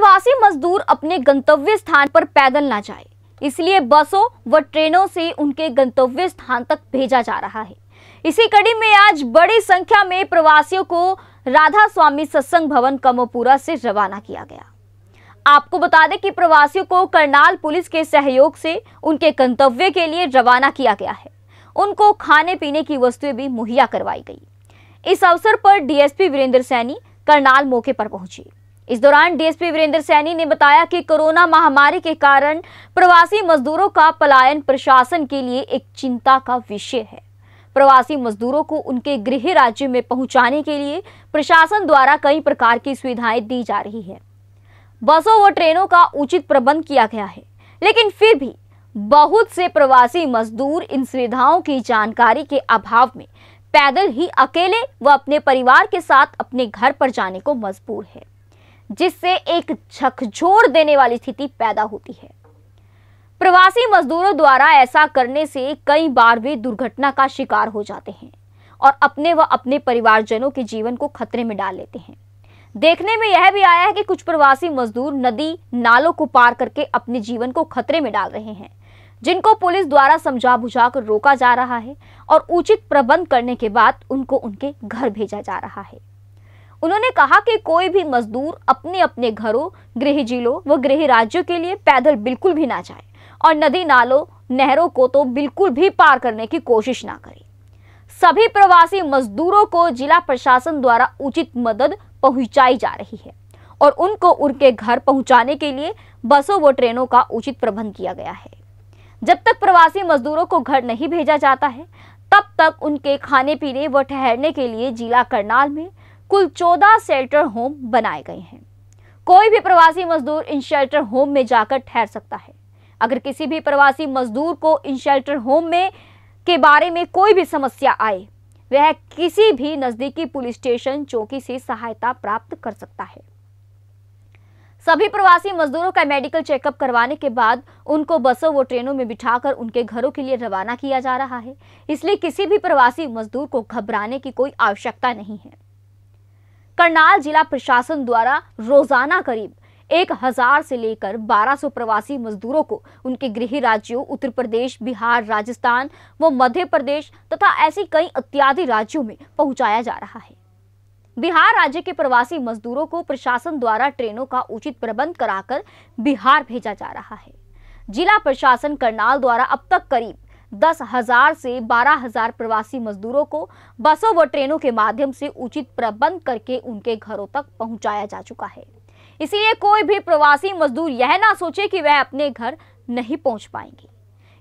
प्रवासी मजदूर अपने गंतव्य स्थान पर पैदल ना जाए इसलिए बसों व ट्रेनों से उनके गंतव्य स्थान तक भेजा जा रहा है इसी कड़ी में आज बड़ी संख्या में प्रवासियों को राधा स्वामी सत्संग भवन कमोपुरा से रवाना किया गया आपको बता दें कि प्रवासियों को करनाल पुलिस के सहयोग से उनके गंतव्य के लिए रवाना किया गया है उनको खाने पीने की वस्तुएं भी मुहैया करवाई गई इस अवसर पर डीएसपी वीरेंद्र सैनी करनाल मौके पर पहुंचे इस दौरान डीएसपी वीरेंद्र सैनी ने बताया कि कोरोना महामारी के कारण प्रवासी मजदूरों का पलायन प्रशासन के लिए एक चिंता का विषय है प्रवासी मजदूरों को उनके गृह राज्य में पहुंचाने के लिए प्रशासन द्वारा कई प्रकार की सुविधाएं दी जा रही है बसों व ट्रेनों का उचित प्रबंध किया गया है लेकिन फिर भी बहुत से प्रवासी मजदूर इन सुविधाओं की जानकारी के अभाव में पैदल ही अकेले व अपने परिवार के साथ अपने घर पर जाने को मजबूर है जिससे एक झकझोर देने वाली स्थिति पैदा होती है प्रवासी मजदूरों द्वारा ऐसा करने से कई बार वे दुर्घटना का शिकार हो जाते हैं और अपने व अपने परिवारजनों के जीवन को खतरे में डाल लेते हैं देखने में यह भी आया है कि कुछ प्रवासी मजदूर नदी नालों को पार करके अपने जीवन को खतरे में डाल रहे हैं जिनको पुलिस द्वारा समझा बुझा कर रोका जा रहा है और उचित प्रबंध करने के बाद उनको उनके घर भेजा जा रहा है उन्होंने कहा कि कोई भी मजदूर अपने अपने घरों गृह जिलों व गृह राज्यों के लिए पैदल बिल्कुल भी ना जाए और नदी नालों नहरों को तो बिल्कुल भी पार करने की कोशिश ना करे सभी प्रवासी मजदूरों को जिला प्रशासन द्वारा उचित मदद पहुंचाई जा रही है और उनको उनके घर पहुंचाने के लिए बसों व ट्रेनों का उचित प्रबंध किया गया है जब तक प्रवासी मजदूरों को घर नहीं भेजा जाता है तब तक उनके खाने पीने व ठहरने के लिए जिला करनाल में कुल चौदह शेल्टर होम बनाए गए हैं कोई भी प्रवासी मजदूर इन शेल्टर होम में जाकर ठहर सकता है अगर किसी भी प्रवासी मजदूर को इन शेल्टर होम में के बारे में कोई भी समस्या आए वह किसी भी नज़दीकी पुलिस स्टेशन चौकी से सहायता प्राप्त कर सकता है सभी प्रवासी मजदूरों का मेडिकल चेकअप करवाने के बाद उनको बसों व ट्रेनों में बिठाकर उनके घरों के लिए रवाना किया जा रहा है इसलिए किसी भी प्रवासी मजदूर को घबराने की कोई आवश्यकता नहीं है करनाल जिला प्रशासन द्वारा रोजाना करीब एक हजार से लेकर 1200 प्रवासी मजदूरों को उनके गृह राज्यों उत्तर प्रदेश बिहार राजस्थान व मध्य प्रदेश तथा ऐसी कई अत्यादि राज्यों में पहुंचाया जा रहा है बिहार राज्य के प्रवासी मजदूरों को प्रशासन द्वारा ट्रेनों का उचित प्रबंध कराकर बिहार भेजा जा रहा है जिला प्रशासन करनाल द्वारा अब तक करीब दस हजार से बारह हजार प्रवासी मजदूरों को बसों व ट्रेनों के माध्यम से उचित प्रबंध करके उनके घरों तक पहुंचाया जा चुका है इसीलिए कोई भी प्रवासी मजदूर यह ना सोचे कि वह अपने घर नहीं पहुंच पाएंगे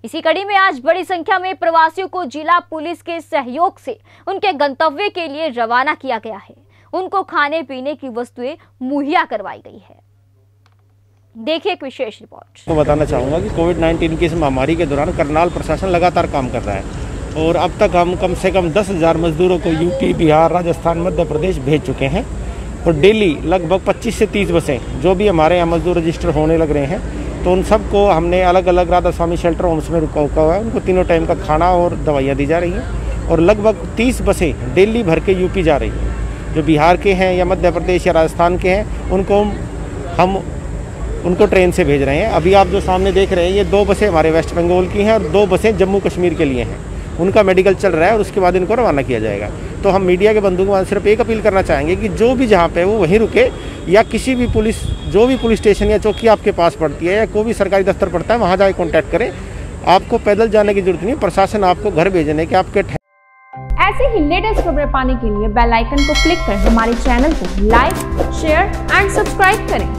इसी कड़ी में आज बड़ी संख्या में प्रवासियों को जिला पुलिस के सहयोग से उनके गंतव्य के लिए रवाना किया गया है उनको खाने पीने की वस्तुएं मुहैया करवाई गई है देखिए एक विशेष रिपोर्ट तो बताना चाहूँगा कि कोविड 19 की इस महामारी के दौरान करनाल प्रशासन लगातार काम कर रहा है और अब तक हम कम से कम दस हज़ार मजदूरों को यूपी बिहार राजस्थान मध्य प्रदेश भेज चुके हैं और डेली लगभग 25 से 30 बसें जो भी हमारे यहाँ मजदूर रजिस्टर होने लग रहे हैं तो उन सबको हमने अलग अलग राधा स्वामी शेल्टर होम्स में रुका हुआ है उनको तीनों टाइम का खाना और दवाइयाँ दी जा रही हैं और लगभग तीस बसें डेली भर के यूपी जा रही हैं जो बिहार के हैं या मध्य प्रदेश या राजस्थान के हैं उनको हम उनको ट्रेन से भेज रहे हैं अभी आप जो सामने देख रहे हैं ये दो बसें हमारे वेस्ट बंगाल की हैं और दो बसें जम्मू कश्मीर के लिए हैं उनका मेडिकल चल रहा है और उसके बाद इनको रवाना किया जाएगा तो हम मीडिया के बंधु को सिर्फ एक अपील करना चाहेंगे कि जो भी जहाँ पे वो वहीं रुके या किसी भी पुलिस जो भी पुलिस स्टेशन या चौकी आपके पास पड़ती है या कोई भी सरकारी दफ्तर पड़ता है वहाँ जाके कॉन्टैक्ट करें आपको पैदल जाने की जरूरत नहीं प्रशासन आपको घर भेजने के आपके ऐसे ही लेटेस्ट खबरें पाने के लिए बेल आइकन को क्लिक कर हमारे चैनल को लाइक शेयर एंड सब्सक्राइब करें